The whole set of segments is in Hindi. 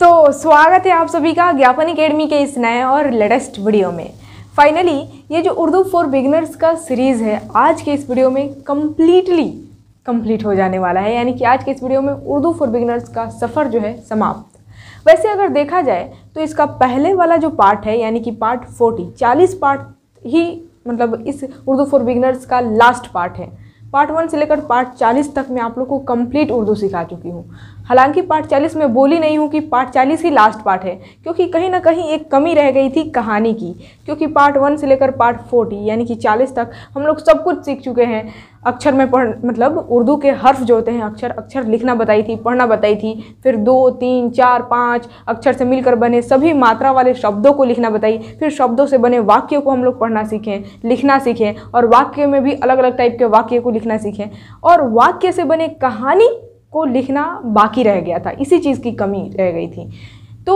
तो स्वागत है आप सभी का ज्ञापन अकेडमी के इस नए और लेटेस्ट वीडियो में फाइनली ये जो उर्दू फॉर बिगनर्स का सीरीज़ है आज के इस वीडियो में कम्प्लीटली कम्प्लीट हो जाने वाला है यानी कि आज के इस वीडियो में उर्दू फॉर बिगनर्स का सफ़र जो है समाप्त वैसे अगर देखा जाए तो इसका पहले वाला जो पार्ट है यानी कि पार्ट फोर्टी चालीस पार्ट ही मतलब इस उर्दू फॉर बिगनर्स का लास्ट पार्ट है पार्ट वन से लेकर पार्ट चालीस तक मैं आप लोग को कम्प्लीट उर्दू सिखा चुकी हूँ हालांकि पार्ट चालीस में बोली नहीं हूँ कि पार्ट चालीस ही लास्ट पार्ट है क्योंकि कहीं ना कहीं एक कमी रह गई थी कहानी की क्योंकि पार्ट वन से लेकर पार्ट फोर्टी यानी कि चालीस तक हम लोग सब कुछ सीख चुके हैं अक्षर में पढ़ मतलब उर्दू के हर्फ जो होते हैं अक्षर अक्षर लिखना बताई थी पढ़ना बताई थी फिर दो तीन चार पाँच अक्षर से मिलकर बने सभी मात्रा वाले शब्दों को लिखना बताई फिर शब्दों से बने वाक्यों को हम लोग पढ़ना सीखें लिखना सीखें और वाक्य में भी अलग अलग टाइप के वाक्य को लिखना सीखें और वाक्य से बने कहानी को लिखना बाकी रह गया था इसी चीज़ की कमी रह गई थी तो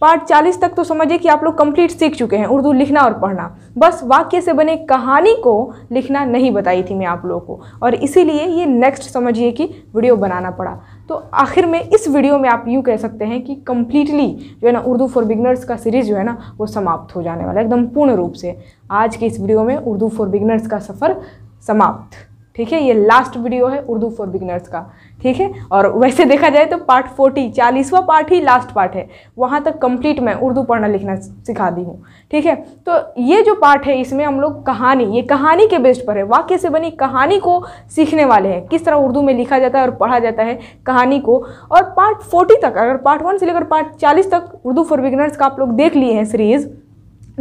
पार्ट 40 तक तो समझिए कि आप लोग कंप्लीट सीख चुके हैं उर्दू लिखना और पढ़ना बस वाक्य से बने कहानी को लिखना नहीं बताई थी मैं आप लोगों को और इसीलिए ये नेक्स्ट समझिए कि वीडियो बनाना पड़ा तो आखिर में इस वीडियो में आप यूँ कह सकते हैं कि कम्प्लीटली जो है ना उर्दू फॉर बिगनर्स का सीरीज़ जो है ना वो समाप्त हो जाने वाला है एकदम पूर्ण रूप से आज के इस वीडियो में उर्दू फॉर बिगनर्स का सफ़र समाप्त ठीक है ये लास्ट वीडियो है उर्दू फॉर बिगनर्स का ठीक है और वैसे देखा जाए तो पार्ट फोर्टी चालीसवा पार्ट ही लास्ट पार्ट है वहाँ तक कंप्लीट मैं उर्दू पढ़ना लिखना सिखा दी हूँ ठीक है तो ये जो पार्ट है इसमें हम लोग कहानी ये कहानी के बेस्ट पर है वाक्य से बनी कहानी को सीखने वाले हैं किस तरह उर्दू में लिखा जाता है और पढ़ा जाता है कहानी को और पार्ट फोर्टी तक अगर पार्ट वन से लेकर पार्ट चालीस तक उर्दू फॉर बिगनर्स का आप लोग देख लिए हैं सीरीज़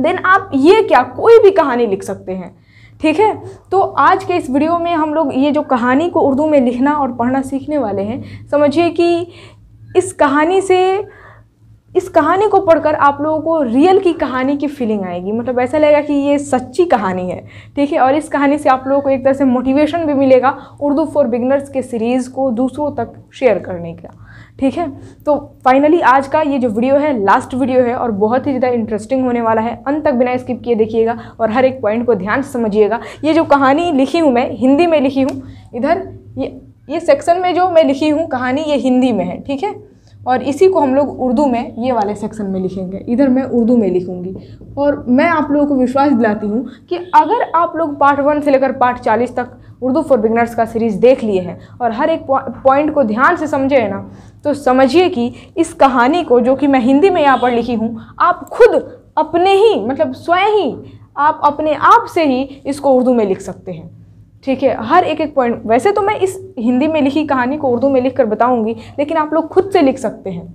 देन आप ये क्या कोई भी कहानी लिख सकते हैं ठीक है तो आज के इस वीडियो में हम लोग ये जो कहानी को उर्दू में लिखना और पढ़ना सीखने वाले हैं समझिए कि इस कहानी से इस कहानी को पढ़कर आप लोगों को रियल की कहानी की फीलिंग आएगी मतलब ऐसा लगेगा कि ये सच्ची कहानी है ठीक है और इस कहानी से आप लोगों को एक तरह से मोटिवेशन भी मिलेगा उर्दू फॉर बिगनर्स के सीरीज़ को दूसरों तक शेयर करने का ठीक है तो फाइनली आज का ये जो वीडियो है लास्ट वीडियो है और बहुत ही ज़्यादा इंटरेस्टिंग होने वाला है अंत तक बिना स्किप किए देखिएगा और हर एक पॉइंट को ध्यान समझिएगा ये जो कहानी लिखी हूँ मैं हिंदी में लिखी हूँ इधर ये ये सेक्शन में जो मैं लिखी हूँ कहानी ये हिंदी में है ठीक है और इसी को हम लोग उर्दू में ये वाले सेक्शन में लिखेंगे इधर मैं उर्दू में लिखूंगी और मैं आप लोगों को विश्वास दिलाती हूँ कि अगर आप लोग पार्ट वन से लेकर पार्ट चालीस तक उर्दू फॉर बिगनर्स का सीरीज़ देख लिए हैं और हर एक पॉइंट को ध्यान से समझे है ना तो समझिए कि इस कहानी को जो कि मैं हिंदी में यहाँ पर लिखी हूँ आप खुद अपने ही मतलब स्वयं ही आप अपने आप से ही इसको उर्दू में लिख सकते हैं ठीक है हर एक एक पॉइंट वैसे तो मैं इस हिंदी में लिखी कहानी को उर्दू में लिख कर बताऊँगी लेकिन आप लोग खुद से लिख सकते हैं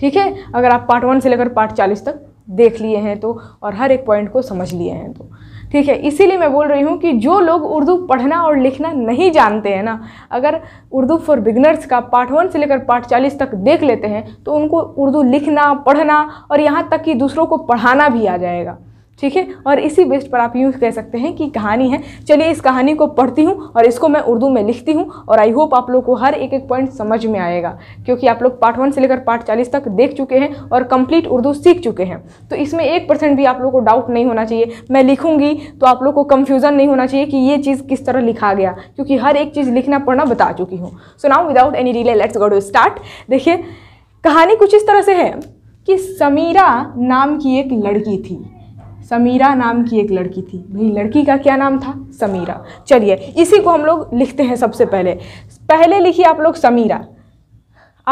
ठीक है अगर आप पार्ट वन से लेकर पार्ट चालीस तक देख लिए हैं तो और हर एक पॉइंट को समझ लिए हैं तो ठीक है इसीलिए मैं बोल रही हूँ कि जो लोग उर्दू पढ़ना और लिखना नहीं जानते हैं ना अगर उर्दू फॉर बिगनर्स का पार्ट वन से लेकर पार्ट चालीस तक देख लेते हैं तो उनको उर्दू लिखना पढ़ना और यहाँ तक कि दूसरों को पढ़ाना भी आ जाएगा ठीक है और इसी बेस्ट पर आप यूँ कह सकते हैं कि कहानी है चलिए इस कहानी को पढ़ती हूँ और इसको मैं उर्दू में लिखती हूँ और आई होप आप लोग को हर एक एक पॉइंट समझ में आएगा क्योंकि आप लोग पार्ट वन से लेकर पार्ट चालीस तक देख चुके हैं और कंप्लीट उर्दू सीख चुके हैं तो इसमें एक परसेंट भी आप लोग को डाउट नहीं होना चाहिए मैं लिखूँगी तो आप लोग को कन्फ्यूज़न नहीं होना चाहिए कि ये चीज़ किस तरह लिखा गया क्योंकि हर एक चीज़ लिखना पढ़ना बता चुकी हूँ so now without any delay let's go to start देखिए कहानी कुछ इस तरह से है कि समीरा नाम की एक लड़की थी समीरा नाम की एक लड़की थी भाई लड़की का क्या नाम था समीरा चलिए इसी को हम लोग लिखते हैं सबसे पहले पहले लिखिए आप लोग समीरा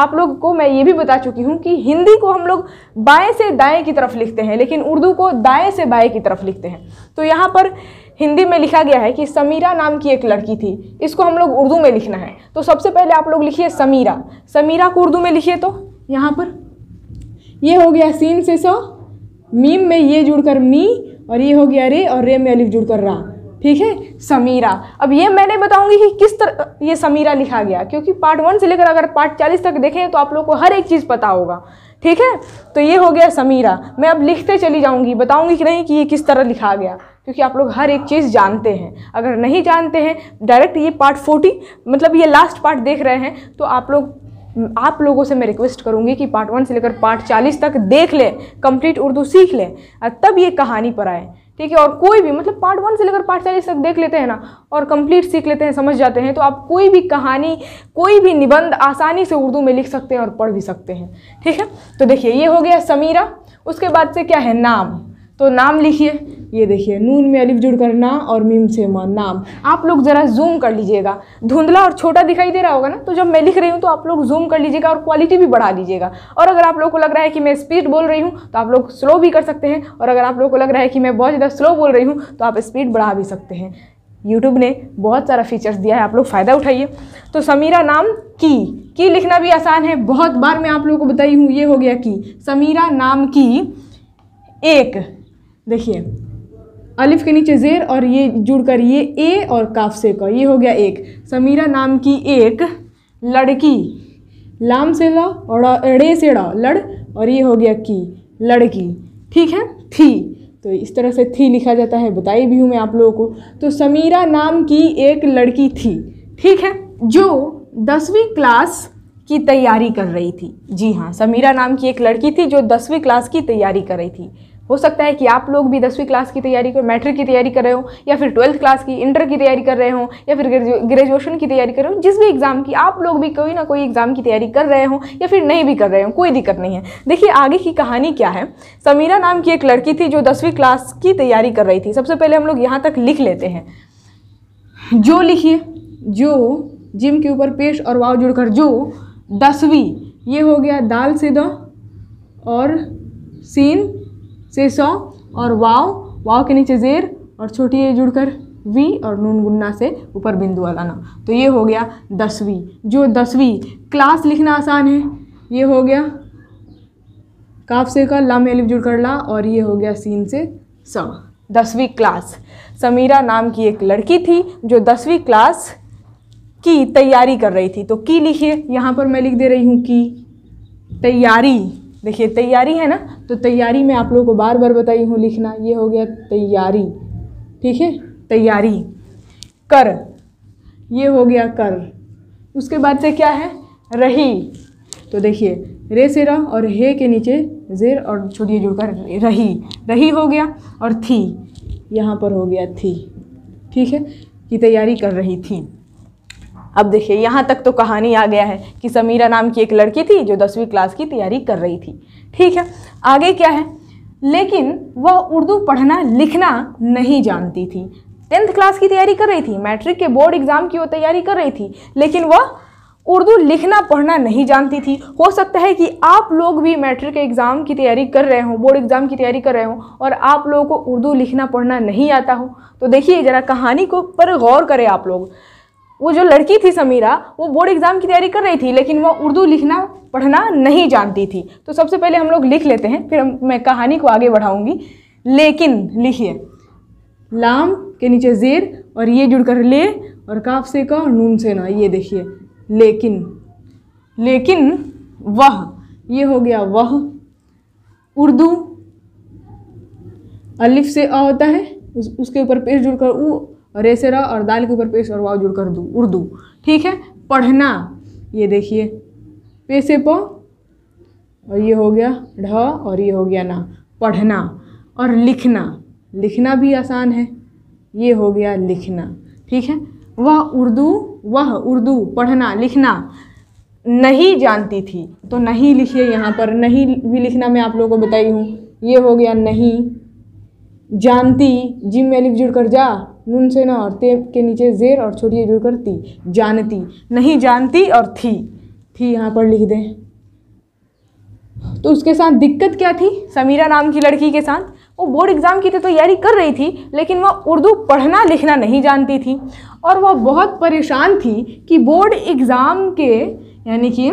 आप लोग को मैं ये भी बता चुकी हूँ कि हिंदी को हम लोग बाएँ से दाएँ की तरफ लिखते हैं लेकिन उर्दू को दाएँ से बाएँ की तरफ लिखते हैं तो यहाँ पर हिंदी में लिखा गया है कि समीरा नाम की एक लड़की थी इसको हम लोग उर्दू में लिखना है तो सबसे पहले आप लोग लिखिए समीरा समीरा को उर्दू में लिखिए तो यहाँ पर ये हो गया सीन से सौ मीम में ये जुड़कर मी और ये हो गया रे और रे में अलिफ जुड़कर रा ठीक है समीरा अब ये मैंने बताऊंगी कि किस तरह ये समीरा लिखा गया क्योंकि पार्ट वन से लेकर अगर पार्ट चालीस तक देखें तो आप लोग को हर एक चीज़ पता होगा ठीक है तो ये हो गया समीरा मैं अब लिखते चली जाऊंगी बताऊंगी कि नहीं कि ये किस तरह लिखा गया क्योंकि आप लोग हर एक चीज़ जानते हैं अगर नहीं जानते हैं डायरेक्ट ये पार्ट फोर्टी मतलब ये लास्ट पार्ट देख रहे हैं तो आप लोग आप लोगों से मैं रिक्वेस्ट करूँगी कि पार्ट वन से लेकर पार्ट चालीस तक देख लें कंप्लीट उर्दू सीख लें तब ये कहानी पर आए ठीक है और कोई भी मतलब पार्ट वन से लेकर पार्ट चालीस तक देख लेते हैं ना और कंप्लीट सीख लेते हैं समझ जाते हैं तो आप कोई भी कहानी कोई भी निबंध आसानी से उर्दू में लिख सकते हैं और पढ़ भी सकते हैं ठीक है तो देखिए ये हो गया समीरा उसके बाद से क्या है नाम तो नाम लिखिए ये देखिए नून में अलिफ जुड़ करना ना और मीम से मा नाम आप लोग ज़रा जूम कर लीजिएगा धुंधला और छोटा दिखाई दे रहा होगा ना तो जब मैं लिख रही हूँ तो आप लोग जूम कर लीजिएगा और क्वालिटी भी बढ़ा लीजिएगा और अगर आप लोग को लग रहा है कि मैं स्पीड बोल रही हूँ तो आप लोग स्लो भी कर सकते हैं और अगर आप लोग को लग रहा है कि मैं बहुत ज़्यादा स्लो बोल रही हूँ तो आप स्पीड बढ़ा भी सकते हैं यूट्यूब ने बहुत सारा फीचर्स दिया है आप लोग फ़ायदा उठाइए तो समीरा नाम की की लिखना भी आसान है बहुत बार मैं आप लोगों को बताई हूँ ये हो गया की समीरा नाम की एक देखिए अलिफ के नीचे ज़ेर और ये जुड़कर ये ए और काफ से का ये हो गया एक समीरा नाम की एक लड़की लाम से ला और रे से डा लड़ और ये हो गया की लड़की ठीक है थी तो इस तरह से थी लिखा जाता है बताई भी हूँ मैं आप लोगों को तो समीरा नाम की एक लड़की थी ठीक है जो दसवीं क्लास की तैयारी कर रही थी जी हाँ समीरा नाम की एक लड़की थी जो दसवीं क्लास की तैयारी कर रही थी हो सकता है कि आप लोग भी दसवीं क्लास की तैयारी कर मैट्रिक की तैयारी कर रहे हो या फिर ट्वेल्थ क्लास की इंटर की तैयारी कर रहे हो या फिर ग्रेजुएशन की तैयारी कर रहे हो जिस भी एग्ज़ाम की आप लोग भी कोई ना कोई एग्ज़ाम की तैयारी कर रहे हो या फिर नहीं भी कर रहे हो कोई दिक्कत नहीं है देखिए आगे की कहानी क्या है समीरा नाम की एक लड़की थी जो दसवीं क्लास की तैयारी कर रही थी सबसे पहले हम लोग यहाँ तक लिख लेते हैं जो लिखिए जो जिम के ऊपर पेश और वाव जुड़कर जो दसवीं ये हो गया दाल से दो और सीन से सौ और वाव वाव के नीचे जेर और छोटी ए जुड़कर वी और नून गुन्ना से ऊपर बिंदु अलाना तो ये हो गया दसवीं जो दसवीं क्लास लिखना आसान है ये हो गया काफ से का लम एलिफ जुड़कर ला और ये हो गया सीन से स दसवीं क्लास समीरा नाम की एक लड़की थी जो दसवीं क्लास की तैयारी कर रही थी तो की लिखिए यहाँ पर मैं लिख दे रही हूँ की तैयारी देखिए तैयारी है ना तो तैयारी में आप लोगों को बार बार बताई हूँ लिखना ये हो गया तैयारी ठीक है तैयारी कर ये हो गया कर उसके बाद से क्या है रही तो देखिए रे से रह और हे के नीचे जेर और छोड़िए जुड़कर रही रही हो गया और थी यहाँ पर हो गया थी ठीक है कि तैयारी कर रही थी अब देखिए यहाँ तक तो कहानी आ गया है कि समीरा नाम की एक लड़की थी जो दसवीं क्लास की तैयारी कर रही थी ठीक है आगे क्या है लेकिन वह उर्दू पढ़ना लिखना नहीं जानती थी टेंथ क्लास की तैयारी कर रही थी मैट्रिक के बोर्ड एग्ज़ाम की वो तैयारी कर रही थी लेकिन वह उर्दू लिखना पढ़ना नहीं जानती थी हो सकता है कि आप लोग भी मैट्रिक के एग्ज़ाम की तैयारी कर रहे हो बोर्ड एग्ज़ाम की तैयारी कर रहे हो और आप लोगों को उर्दू लिखना पढ़ना नहीं आता हो तो देखिए ज़रा कहानी को पर गौर करें आप लोग वो जो लड़की थी समीरा वो बोर्ड एग्ज़ाम की तैयारी कर रही थी लेकिन वो उर्दू लिखना पढ़ना नहीं जानती थी तो सबसे पहले हम लोग लिख लेते हैं फिर मैं कहानी को आगे बढ़ाऊँगी लेकिन लिखिए लाम के नीचे जेर और ये जुड़कर ले और काफ से का नून से ना ये देखिए लेकिन लेकिन वह ये हो गया वह उर्दू अलिफ से आ होता है उस, उसके ऊपर पेश जुड़कर ऊ रह और दाल के ऊपर पेश और वाव जुड़कर दू उर्दू ठीक है पढ़ना ये देखिए पेशे पो और ये हो गया ढ और ये हो गया ना पढ़ना और लिखना लिखना भी आसान है ये हो गया लिखना ठीक है वह उर्दू वह उर्दू पढ़ना लिखना नहीं जानती थी तो नहीं लिखिए यहाँ पर नहीं भी लिखना मैं आप लोगों को बताई हूँ ये हो गया नहीं जानती जिम में अलिफ जुड़ कर जा नून से ना और तेब के नीचे जेर और छोटी जुड़ कर ती जानती नहीं जानती और थी थी यहाँ पर लिख दें तो उसके साथ दिक्कत क्या थी समीरा नाम की लड़की के साथ वो बोर्ड एग्ज़ाम की तो तैयारी कर रही थी लेकिन वह उर्दू पढ़ना लिखना नहीं जानती थी और वह बहुत परेशान थी कि बोर्ड एग्ज़ाम के यानी कि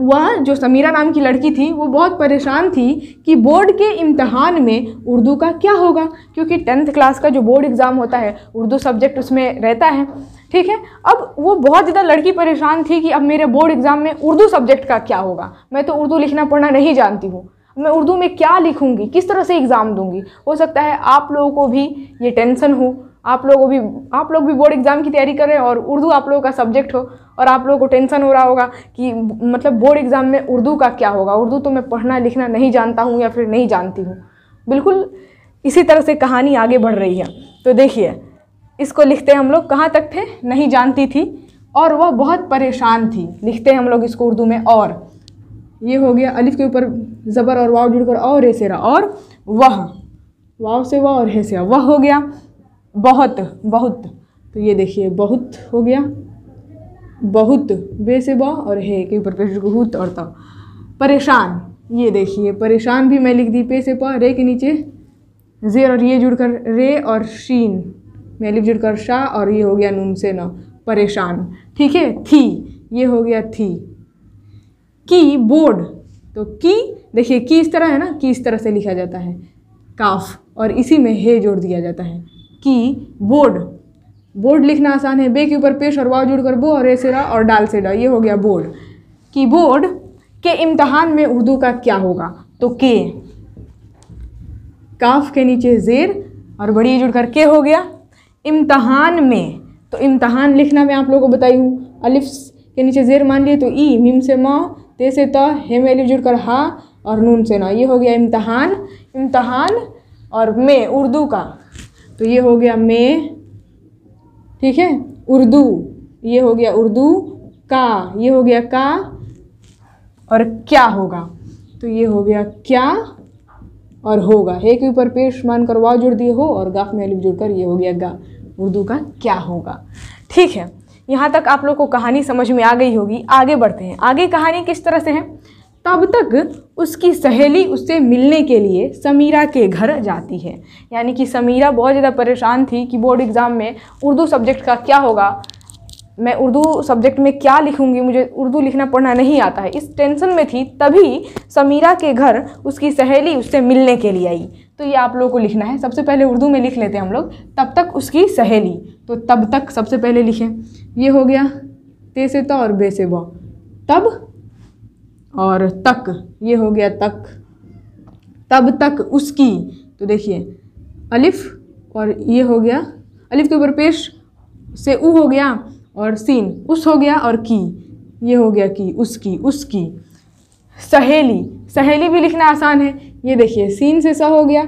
वह जो समीरा नाम की लड़की थी वो बहुत परेशान थी कि बोर्ड के इम्तहान में उर्दू का क्या होगा क्योंकि टेंथ क्लास का जो बोर्ड एग्ज़ाम होता है उर्दू सब्जेक्ट उसमें रहता है ठीक है अब वो बहुत ज़्यादा लड़की परेशान थी कि अब मेरे बोर्ड एग्ज़ाम में उर्दू सब्जेक्ट का क्या होगा मैं तो उर्दू लिखना पढ़ना नहीं जानती हूँ मैं उर्दू में क्या लिखूँगी किस तरह से एग्ज़ाम दूँगी हो सकता है आप लोगों को भी ये टेंसन हो आप लोग भी आप लोग भी बोर्ड एग्ज़ाम की तैयारी कर रहे हैं और उर्दू आप लोगों का सब्जेक्ट हो और आप लोगों को टेंशन हो रहा होगा कि मतलब बोर्ड एग्ज़ाम में उर्दू का क्या होगा उर्दू तो मैं पढ़ना लिखना नहीं जानता हूँ या फिर नहीं जानती हूँ बिल्कुल इसी तरह से कहानी आगे बढ़ रही है तो देखिए इसको लिखते हम लोग कहाँ तक थे नहीं जानती थी और वह बहुत परेशान थी लिखते हैं हम लोग इसको उर्दू में और ये हो गया अलिफ के ऊपर ज़बर और वाव जुड़कर और रहा और वह वाव से वह और है से वह हो गया बहुत बहुत तो ये देखिए बहुत हो गया बहुत बे से ब और हे के ऊपर पेश बहुत और तो परेशान ये देखिए परेशान भी मैं लिख दी पे से प रे के नीचे जेर और ये जुड़कर रे और शीन मैं लिख जुड़कर शाह और ये हो गया नून से न परेशान ठीक है थी ये हो गया थी की बोर्ड तो की देखिए की इस तरह है ना की इस तरह से लिखा जाता है काफ और इसी में हे जोड़ दिया जाता है कि बोर्ड बोर्ड लिखना आसान है बे के ऊपर पेश और वाव जुड़कर बो और ए से और डाल से डा ये हो गया बोर्ड कि बोर्ड के इम्तहान में उर्दू का क्या होगा तो के काफ के नीचे जेर और बड़ी जुड़कर के हो गया इम्तहान में तो इम्तहान लिखना मैं आप लोगों को बताई हूँ अलिफ के नीचे जेर मान लिए तो ई मीम से म ते से त हे में अलिफ जुड़कर हा और नून से ना ये हो गया इम्तहान इम्तहान और में उर्दू का तो ये हो गया मे ठीक है उर्दू ये हो गया उर्दू का ये हो गया का और क्या होगा तो ये हो गया क्या और होगा हे के ऊपर पेश मान कर वाह जुड़ दिए हो और गाफ में अलिफ जुड़कर ये हो गया गा उर्दू का क्या होगा ठीक है यहाँ तक आप लोग को कहानी समझ में आ गई होगी आगे बढ़ते हैं आगे कहानी किस तरह से है तब तक उसकी सहेली उससे मिलने के लिए समीरा के घर जाती है यानी कि समीरा बहुत ज़्यादा परेशान थी कि बोर्ड एग्ज़ाम में उर्दू सब्जेक्ट का क्या होगा मैं उर्दू सब्जेक्ट में क्या लिखूंगी मुझे उर्दू लिखना पढ़ना नहीं आता है इस टेंशन में थी तभी समीरा के घर उसकी सहेली उससे मिलने के लिए आई तो ये आप लोगों को लिखना है सबसे पहले उर्दू में लिख लेते हैं हम लोग तब तक उसकी सहेली तो तब तक सबसे पहले लिखें ये हो गया ते से तो और बे से ब तब और तक ये हो गया तक तब तक उसकी तो देखिए अलिफ और ये हो गया अलिफ के ऊपर पेश से ऊ हो गया और सीन उस हो गया और की ये हो गया कि उसकी उसकी सहेली सहेली भी लिखना आसान है ये देखिए सीन से सा हो गया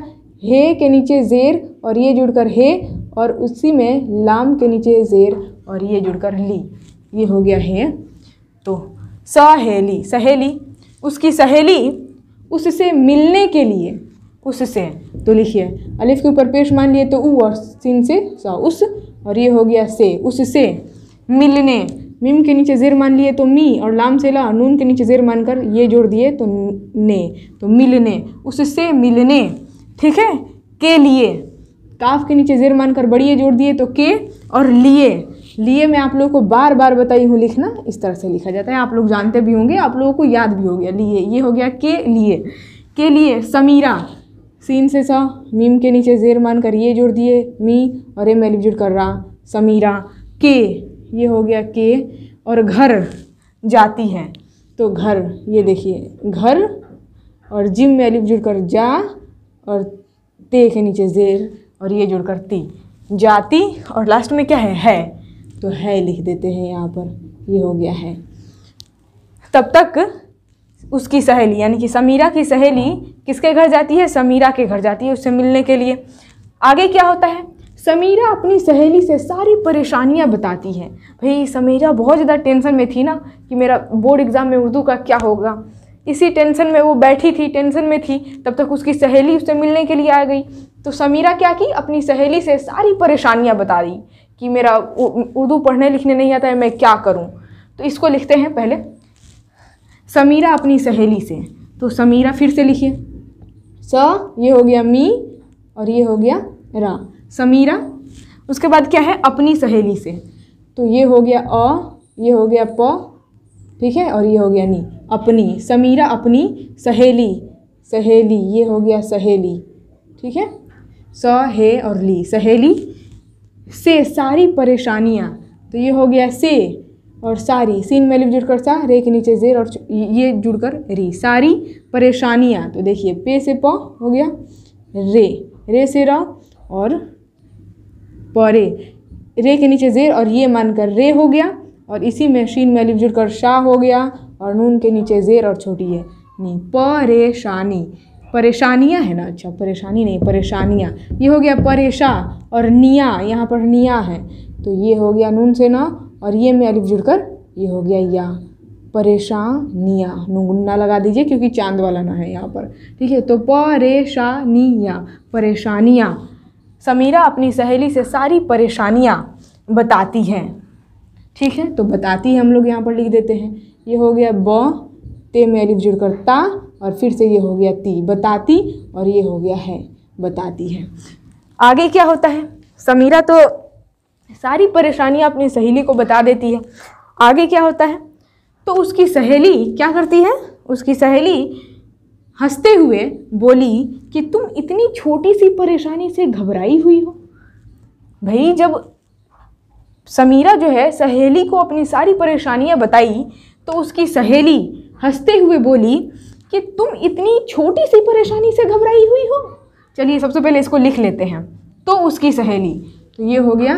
हे के नीचे ज़ेर और ये जुड़कर हे और उसी में लाम के नीचे ज़ेर और ये जुड़कर ली ये हो गया है तो सहेली सहेली उसकी सहेली उससे मिलने के लिए उससे तो लिखिए अलिफ के ऊपर पेश मान लिए तो ऊ और सिन से सा उस और ये हो गया से उससे मिलने मिम के नीचे जेर मान लिए तो मी और लाम से ला नून के नीचे जेर मान कर ये जोड़ दिए तो ने तो मिलने उससे मिलने ठीक है के लिए काफ के नीचे जेर मान कर बड़िए जोड़ दिए तो के और लिए लिए मैं आप लोगों को बार बार बताई हूँ लिखना इस तरह से लिखा जाता है आप लोग जानते भी होंगे आप लोगों को याद भी हो गया लिए ये हो गया के लिए के लिए समीरा सीन से सा मीम के नीचे जेर मान कर ये जोड़ दिए मी और ए मैं जुड़ कर रहा समीरा के ये हो गया के और घर जाती है तो घर ये देखिए घर और जिम में एलिफ जुड़ कर जा और ते के नीचे जेर और ये जुड़ कर ती जाती और लास्ट में क्या है है तो है लिख देते हैं यहाँ पर ये हो गया है तब तक उसकी सहेली यानी कि समीरा की सहेली किसके घर जाती है समीरा के घर जाती है उससे मिलने के लिए आगे क्या होता है समीरा अपनी सहेली से सारी परेशानियाँ बताती है भाई समीरा बहुत ज़्यादा टेंशन में थी ना कि मेरा बोर्ड एग्ज़ाम में उर्दू का क्या होगा इसी टेंशन में वो बैठी थी टेंशन में थी तब तक उसकी सहेली उससे मिलने के लिए आ गई तो समीरा क्या की अपनी सहेली से सारी परेशानियाँ बता दी कि मेरा उर्दू पढ़ने लिखने नहीं आता है मैं क्या करूं तो इसको लिखते हैं पहले समीरा अपनी सहेली से तो समीरा फिर से लिखिए स ये हो गया मी और ये हो गया रा समीरा उसके बाद क्या है अपनी सहेली से तो ये हो गया अ ये हो गया प ठीक है और ये हो गया नी अपनी समीरा अपनी सहेली सहेली ये हो गया सहेली ठीक है स है और ली सहेली से सारी परेशानियाँ तो ये हो गया से और सारी सीन में लिप जुड़कर सा रे के नीचे जेर और ये जुड़कर री सारी परेशानियाँ तो देखिए पे से प हो गया रे रे से र और परे रे के नीचे जेर और ये मानकर रे हो गया और इसी में शीन में लिप जुड़कर शाह हो गया और नून के नीचे जेर और छोटी है नी परेशानी परेशानियाँ है ना अच्छा परेशानी नहीं परेशानियाँ ये हो गया परेशा और निया यहाँ पर निया है तो ये हो गया नून से ना और ये में अलिफ जुड़कर ये हो गया या परेशानिया नुगुन्ना लगा दीजिए क्योंकि चांद वाला ना है यहाँ पर ठीक है तो परेशानिया परेशानियाँ समीरा अपनी सहेली से सारी परेशानियाँ बताती हैं ठीक है तो बताती हम लोग यहाँ पर लिख देते हैं ये हो गया ब ते में अलिफ जुड़कर ता और फिर से ये हो गया ती बताती और ये हो गया है बताती है आगे क्या होता है समीरा तो सारी परेशानियाँ अपनी सहेली को बता देती है आगे क्या होता है तो उसकी सहेली क्या करती है उसकी सहेली हंसते हुए बोली कि तुम इतनी छोटी सी परेशानी से घबराई हुई हो भाई जब समीरा जो है सहेली को अपनी सारी परेशानियाँ बताई तो उसकी सहेली हंसते हुए बोली कि तुम इतनी छोटी सी परेशानी से घबराई हुई हो चलिए सबसे पहले इसको लिख लेते हैं तो उसकी सहेली तो ये हो गया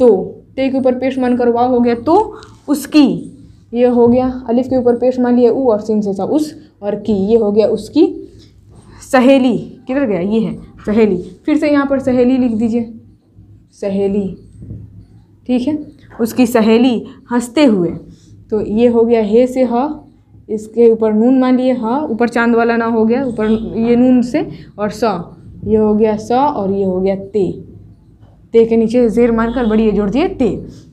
तो ते के ऊपर पेश मान कर वाह हो गया तो उसकी ये हो गया अलिफ के ऊपर पेश मान लिया ऊ और सिंह से सा उस और की ये हो गया उसकी सहेली किधर गया ये है सहेली फिर से यहाँ पर सहेली लिख दीजिए सहेली ठीक है उसकी सहेली हंसते हुए तो ये हो गया हे से हा इसके ऊपर नून मान लिए हाँ ऊपर चांद वाला ना हो गया ऊपर ये नून से और सौ ये हो गया सौ और ये हो गया ते ते के नीचे जेर मारकर बड़ी जोड़ दिए ते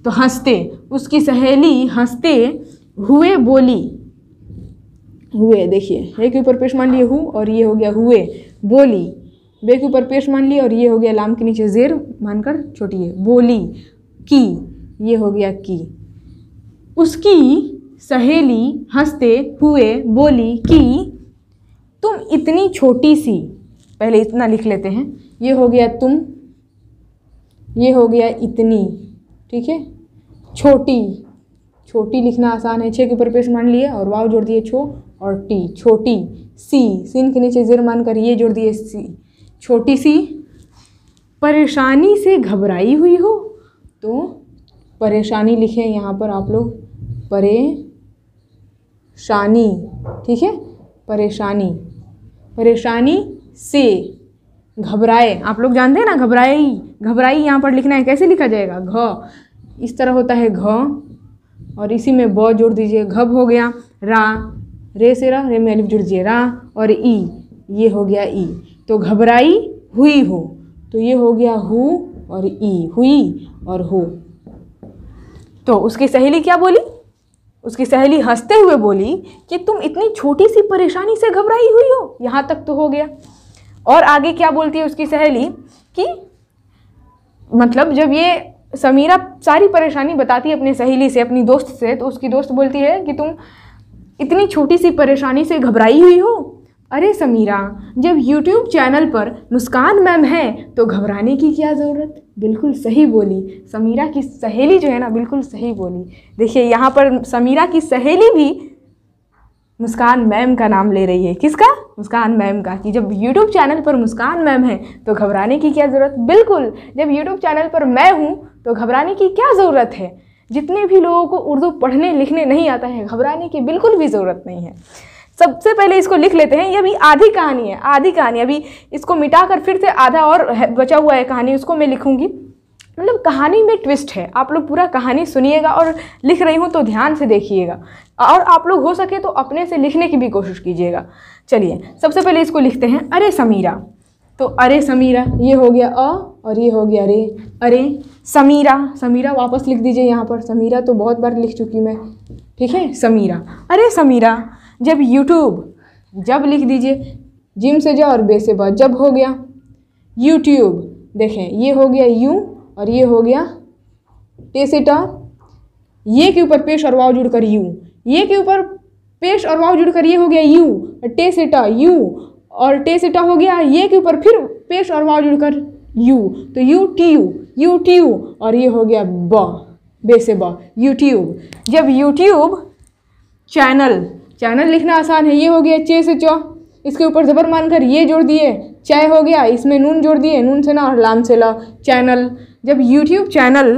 तो हंसते उसकी सहेली हंसते हुए बोली हुए देखिए हे के ऊपर पेश मान लिए हु और ये हो गया हुए बोली बे के ऊपर पेश मान लिए और ये हो गया लाम के नीचे जेर मानकर छोटिए बोली की ये हो गया की उसकी सहेली हंसते हुए बोली कि तुम इतनी छोटी सी पहले इतना लिख लेते हैं ये हो गया तुम ये हो गया इतनी ठीक है छोटी छोटी लिखना आसान है छः के ऊपर पेश मान लिए और वाव जोड़ दिए छो और टी छोटी सी सीन के नीचे जिर मान कर ये जोड़ दिए सी छोटी सी परेशानी से घबराई हुई हो तो परेशानी लिखें यहाँ पर आप लोग परे शानी ठीक है परेशानी परेशानी से घबराए आप लोग जानते हैं ना घबराए घबराई यहाँ पर लिखना है कैसे लिखा जाएगा घ इस तरह होता है घ और इसी में ब जोड़ दीजिए घब हो गया रा रे से रा रे में अलिफ जुड़ दीजिए रा और ई ये हो गया ई तो घबराई हुई हो तो ये हो गया हु और ई हुई और हो तो उसकी सहेली क्या बोली उसकी सहेली हंसते हुए बोली कि तुम इतनी छोटी सी परेशानी से घबराई हुई हो यहाँ तक तो हो गया और आगे क्या बोलती है उसकी सहेली कि मतलब जब ये समीरा सारी परेशानी बताती है अपनी सहेली से अपनी दोस्त से तो उसकी दोस्त बोलती है कि तुम इतनी छोटी सी परेशानी से घबराई हुई हो अरे समीरा जब YouTube चैनल पर मुस्कान मैम हैं तो घबराने की क्या ज़रूरत बिल्कुल सही बोली समीरा की सहेली जो है ना बिल्कुल सही बोली देखिए यहाँ पर समीरा की सहेली भी मुस्कान मैम का नाम ले रही है किसका मुस्कान मैम का कि जब यूट्यूब चैनल पर मुस्कान मैम है तो घबराने की क्या ज़रूरत बिल्कुल जब यूट्यूब चैनल पर मैं हूँ तो घबराने की क्या ज़रूरत है जितने भी लोगों को उर्दू पढ़ने लिखने नहीं आता है घबराने की बिल्कुल भी ज़रूरत नहीं है सबसे पहले इसको लिख लेते हैं ये अभी आधी कहानी है आधी कहानी अभी इसको मिटा कर फिर से आधा और बचा हुआ है कहानी उसको मैं लिखूँगी मतलब कहानी में ट्विस्ट है आप लोग पूरा कहानी सुनिएगा और लिख रही हूँ तो ध्यान से देखिएगा और आप लोग हो सके तो अपने से लिखने की भी कोशिश कीजिएगा चलिए सबसे पहले इसको लिखते हैं अरे समीरा तो अरे समीरा ये हो गया अ और ये हो गया अरे अरे समीरा समीरा वापस लिख दीजिए यहाँ पर समीरा तो बहुत बार लिख चुकी मैं ठीक है समीरा अरे समीरा जब यूट्यूब जब लिख दीजिए जिम से जाओ और बे से बाद जब हो गया यूट्यूब देखें ये हो गया यू और ये हो गया टे ट ये के ऊपर पेश और वाव जुड़कर यू ये के ऊपर पेश और वाव जुड़कर ये हो गया यू टे ट यू और टे ट हो गया ये के ऊपर फिर पेश और वाव जुड़कर यू तो यू टी यू यू टी यू और ये हो गया ब बे से ब यूट्यूब जब यूट्यूब चैनल चैनल लिखना आसान है ये हो गया चे से चौ इसके ऊपर ज़बर मानकर ये जोड़ दिए चाय हो गया इसमें नून जोड़ दिए नून से ना और लाम से ला चैनल जब यूट्यूब चैनल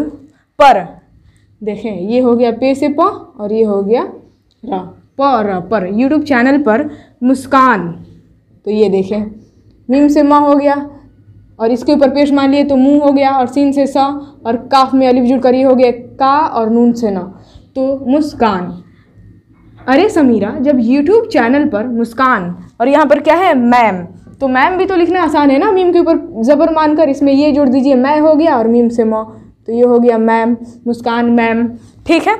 पर देखें ये हो गया पे से प और ये हो गया रा प रा पर यूट्यूब चैनल पर मुस्कान तो ये देखें मीम से माँ हो गया और इसके ऊपर पेश मान लिए तो मुँह हो गया और सीन से सा और काफ में अलिफ जुड़ कर ये हो गया का और नून से ना तो मुस्कान अरे समीरा जब यूट्यूब चैनल पर मुस्कान और यहाँ पर क्या है मैम तो मैम भी तो लिखना आसान है ना मीम के ऊपर ज़बर मान कर इसमें ये जोड़ दीजिए मैं हो गया और मीम से मो तो ये हो गया मैम मुस्कान मैम ठीक है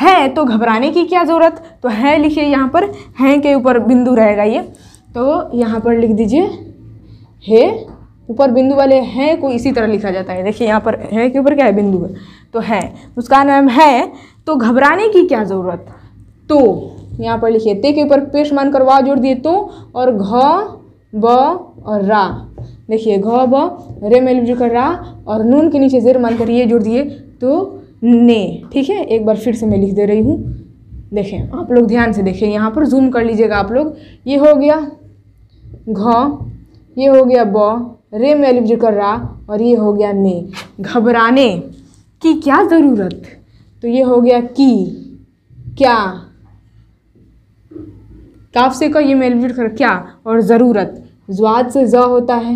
है तो घबराने की क्या ज़रूरत तो है लिखिए यहाँ पर हैं के ऊपर बिंदु रहेगा ये तो यहाँ पर लिख दीजिए हे ऊपर बिंदु वाले हैं को इसी तरह लिखा जाता है देखिए यहाँ पर है के ऊपर क्या है बिंदु है तो है मुस्कान मैम है तो घबराने की क्या ज़रूरत तो यहाँ पर लिखिए ते के ऊपर पेश मान कर वाह जोड़ दिए तो और घ ब और रा देखिए घ ब रे में जुड़कर रा और नून के नीचे जेर मान कर ये जोड़ दिए तो ने ठीक है एक बार फिर से मैं लिख दे रही हूँ देखें आप लोग ध्यान से देखें यहाँ पर जूम कर लीजिएगा आप लोग ये हो गया घ ये हो गया ब रे में अलिफ जुड़कर रा और ये हो गया ने घबराने की क्या ज़रूरत तो ये हो गया की क्या काफ से का ये मेलवीट कर क्या और ज़रूरत जवाद से ज होता है